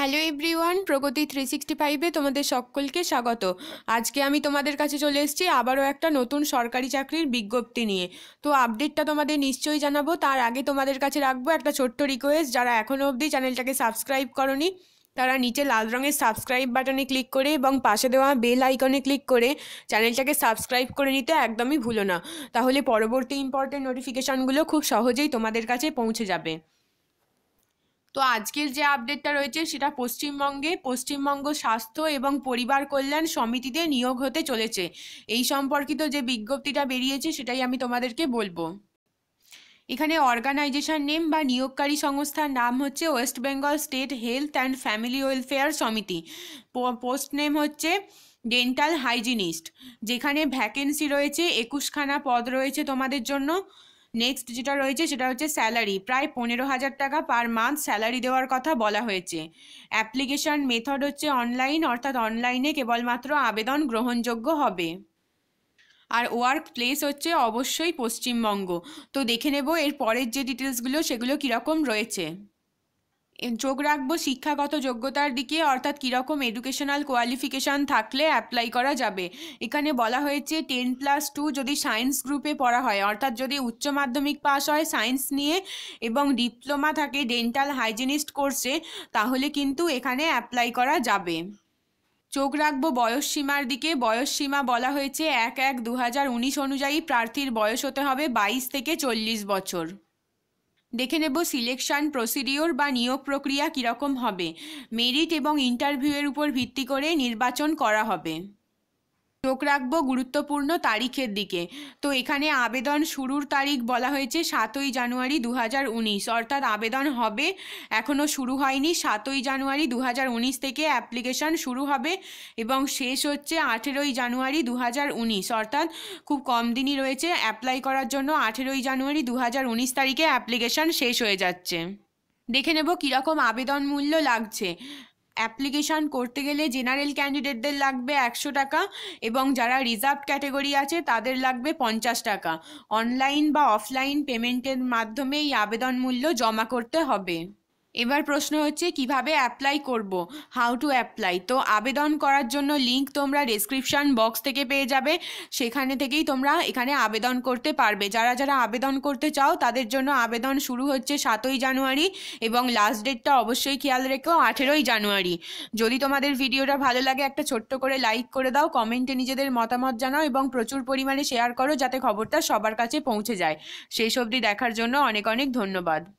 hello everyone Pragati three sixty ফাইভে তোমাদের সকলকে স্বাগত আজকে আমি তোমাদের কাছে চলে এসেছি আবারও একটা নতুন সরকারি চাকরির বিজ্ঞপ্তি নিয়ে তো আপডেটটা তোমাদের নিশ্চয়ই জানাবো তার আগে তোমাদের কাছে রাখবো একটা ছোট্ট রিকোয়েস্ট যারা এখনও অবধি চ্যানেলটাকে সাবস্ক্রাইব করনি তারা নিচে লাল রঙের সাবস্ক্রাইব বাটনে ক্লিক করে এবং পাশে দেওয়া বেল আইকনে ক্লিক করে চ্যানেলটাকে সাবস্ক্রাইব করে নিতে একদমই ভুলো না তাহলে পরবর্তী ইম্পর্টেন্ট নোটিফিকেশানগুলো খুব সহজেই তোমাদের কাছে পৌঁছে যাবে তো আজকের যে আপডেটটা রয়েছে সেটা পশ্চিমবঙ্গে পশ্চিমবঙ্গ স্বাস্থ্য এবং পরিবার কল্যাণ সমিতিতে নিয়োগ হতে চলেছে এই সম্পর্কিত যে বিজ্ঞপ্তিটা বেরিয়েছে সেটাই আমি তোমাদেরকে বলবো এখানে অর্গানাইজেশন নেম বা নিয়োগকারী সংস্থার নাম হচ্ছে West Bengal State Health and Family Welfare Samiti post name হচ্ছে ডেন্টাল হাইজিনিস্ট যেখানে ভ্যাকেন্সি রয়েছে একুশখানা পদ রয়েছে তোমাদের জন্য নেক্সট যেটা রয়েছে সেটা হচ্ছে স্যালারি প্রায় পনেরো হাজার টাকা পার মান্থ স্যালারি দেওয়ার কথা বলা হয়েছে অ্যাপ্লিকেশন মেথড হচ্ছে অনলাইন অর্থাৎ অনলাইনে কেবলমাত্র আবেদন গ্রহণযোগ্য হবে আর ওয়ার্ক প্লেস হচ্ছে অবশ্যই পশ্চিমবঙ্গ তো দেখে নেব এর পরের যে ডিটেলসগুলো সেগুলো কীরকম রয়েছে চোখ রাখবো শিক্ষাগত যোগ্যতার দিকে অর্থাৎ কীরকম এডুকেশনাল কোয়ালিফিকেশান থাকলে অ্যাপ্লাই করা যাবে এখানে বলা হয়েছে টেন প্লাস টু যদি সায়েন্স গ্রুপে পড়া হয় অর্থাৎ যদি উচ্চ মাধ্যমিক পাস হয় সায়েন্স নিয়ে এবং ডিপ্লোমা থাকে ডেন্টাল হাইজিনিস্ট কোর্সে তাহলে কিন্তু এখানে অ্যাপ্লাই করা যাবে চোখ রাখবো বয়সসীমার দিকে বয়সসীমা বলা হয়েছে এক এক দু অনুযায়ী প্রার্থীর বয়স হতে হবে বাইশ থেকে চল্লিশ বছর দেখে নেব সিলেকশান প্রসিডিওর বা নিয়োগ প্রক্রিয়া কীরকম হবে মেরিট এবং ইন্টারভিউয়ের উপর ভিত্তি করে নির্বাচন করা হবে চোখ রাখবো গুরুত্বপূর্ণ তারিখের দিকে তো এখানে আবেদন শুরুর তারিখ বলা হয়েছে সাতই জানুয়ারি দু অর্থাৎ আবেদন হবে এখনও শুরু হয়নি সাতই জানুয়ারি দু থেকে অ্যাপ্লিকেশন শুরু হবে এবং শেষ হচ্ছে আঠেরোই জানুয়ারি দু অর্থাৎ খুব কম দিনই রয়েছে অ্যাপ্লাই করার জন্য আঠেরোই জানুয়ারি দু তারিখে অ্যাপ্লিকেশন শেষ হয়ে যাচ্ছে দেখে নেব কীরকম আবেদন মূল্য লাগছে অ্যাপ্লিকেশান করতে গেলে জেনারেল ক্যান্ডিডেটদের লাগবে একশো টাকা এবং যারা রিজার্ভ ক্যাটাগরি আছে তাদের লাগবে পঞ্চাশ টাকা অনলাইন বা অফলাইন পেমেন্টের মাধ্যমে এই আবেদন মূল্য জমা করতে হবে এবার প্রশ্ন হচ্ছে কিভাবে অ্যাপ্লাই করব হাউ টু অ্যাপ্লাই তো আবেদন করার জন্য লিংক তোমরা ডিসক্রিপশান বক্স থেকে পেয়ে যাবে সেখানে থেকেই তোমরা এখানে আবেদন করতে পারবে যারা যারা আবেদন করতে চাও তাদের জন্য আবেদন শুরু হচ্ছে সাতই জানুয়ারি এবং লাস্ট ডেটটা অবশ্যই খেয়াল রেখো আঠেরোই জানুয়ারি যদি তোমাদের ভিডিওটা ভালো লাগে একটা ছোট্ট করে লাইক করে দাও কমেন্টে নিজেদের মতামত জানাও এবং প্রচুর পরিমাণে শেয়ার করো যাতে খবরটা সবার কাছে পৌঁছে যায় সেই সবটি দেখার জন্য অনেক অনেক ধন্যবাদ